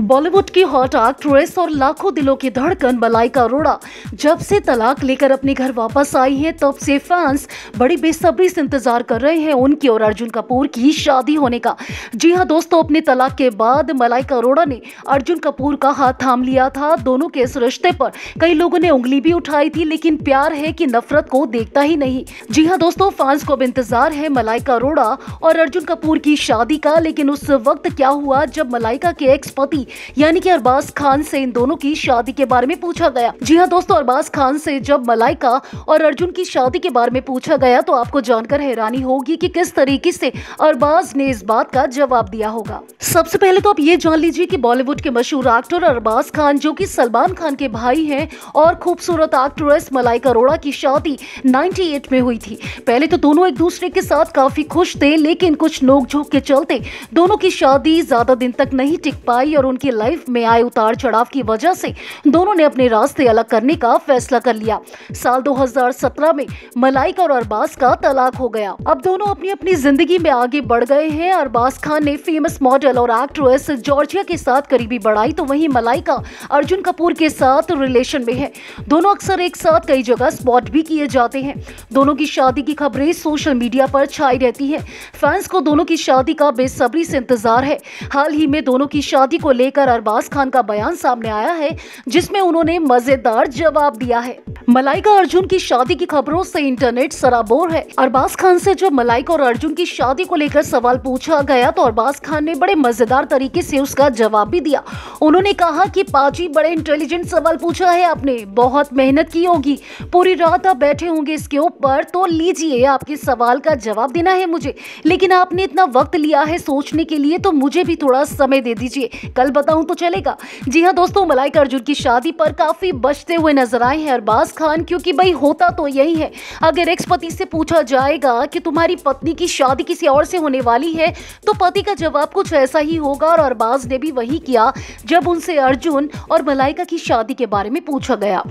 बॉलीवुड की hot actress और लाखों दिलों की धड़कन मलाइका अरोड़ा जब से तलाक लेकर अपने घर वापस आई हैं तब से फैंस बड़ी बेसब्री से इंतजार कर रहे हैं उनकी और अर्जुन कपूर की शादी होने का जी हां दोस्तों अपने तलाक के बाद मलाइका अरोड़ा ने अर्जुन कपूर का हाथ थाम लिया था दोनों के इस रिश्ते पर कई लोगों ने उंगली भी उठाई थी लेकिन प्यार है कि नफरत को देखता ही नहीं जी हाँ दोस्तों फैंस को अब इंतजार है मलाइका अरोड़ा और अर्जुन कपूर की शादी का लेकिन उस वक्त क्या हुआ जब मलाइका के एक्स पति नहीं यानी कि अरबाज खान से इन दोनों की शादी के बारे में पूछा गया जी हाँ दोस्तों अरबाज खान से जब मलाइका और अर्जुन की शादी के बारे में पूछा गया तो आपको जानकर हैरानी होगी कि किस तरीके से अरबाज ने इस बात का जवाब दिया होगा सबसे पहले तो आप ये जान लीजिए कि बॉलीवुड के मशहूर एक्टर अरबाज खान जो कि सलमान खान के भाई हैं और खूबसूरत एक्ट्रेस मलाइका अरोड़ा की शादी 98 में हुई थी पहले तो दोनों एक दूसरे के साथ काफी खुश थे लेकिन कुछ नोकझोंक के चलते दोनों की शादी ज्यादा दिन तक नहीं टिक पाई और उनकी लाइफ में आए उतार चढ़ाव की वजह से दोनों ने अपने रास्ते अलग करने का फैसला कर लिया साल 2017 में मलाइक और अरबाज का तलाक हो गया अब दोनों अपनी अपनी जिंदगी में आगे बढ़ गए हैं अरबाज खान ने फेमस मॉडल और एक्ट्रेस जॉर्जिया के साथ करीबी बढ़ाई तो वहीं मलाइका अर्जुन कपूर के साथ रिलेशन में है दोनों अक्सर एक साथ कई जगह स्पॉट भी किए जाते हैं दोनों की शादी की खबरें सोशल मीडिया पर छाई रहती है फैंस को दोनों की शादी का बेसब्री से इंतजार है हाल ही में दोनों की शादी को लेकर अरबाज खान का बयान सामने आया है जिसमें उन्होंने मजेदार जवाब दिया है मलाइका अर्जुन की शादी की खबरों से इंटरनेट सराबोर है अरबाज खान से जब मलाइका और अर्जुन की शादी को लेकर सवाल पूछा गया तो अरबाज खान ने बड़े मजेदार तरीके से उसका जवाब भी दिया उन्होंने कहा कि पाजी बड़े इंटेलिजेंट सवाल पूछा है आपने बहुत मेहनत की होगी पूरी रात आप बैठे होंगे इसके ऊपर तो लीजिए आपके सवाल का जवाब देना है मुझे लेकिन आपने इतना वक्त लिया है सोचने के लिए तो मुझे भी थोड़ा समय दे दीजिए कल बताऊं तो चलेगा जी हाँ दोस्तों मलाइका अर्जुन की शादी पर काफी बचते हुए नजर आए हैं अरबाज खान क्योंकि भाई होता तो यही है अगर एक्स पति से पूछा जाएगा कि तुम्हारी पत्नी की शादी किसी और से होने वाली है तो पति का जवाब कुछ ऐसा ही होगा और अरबाज ने भी वही किया जब उनसे अर्जुन और मलाइका की शादी के बारे में पूछा गया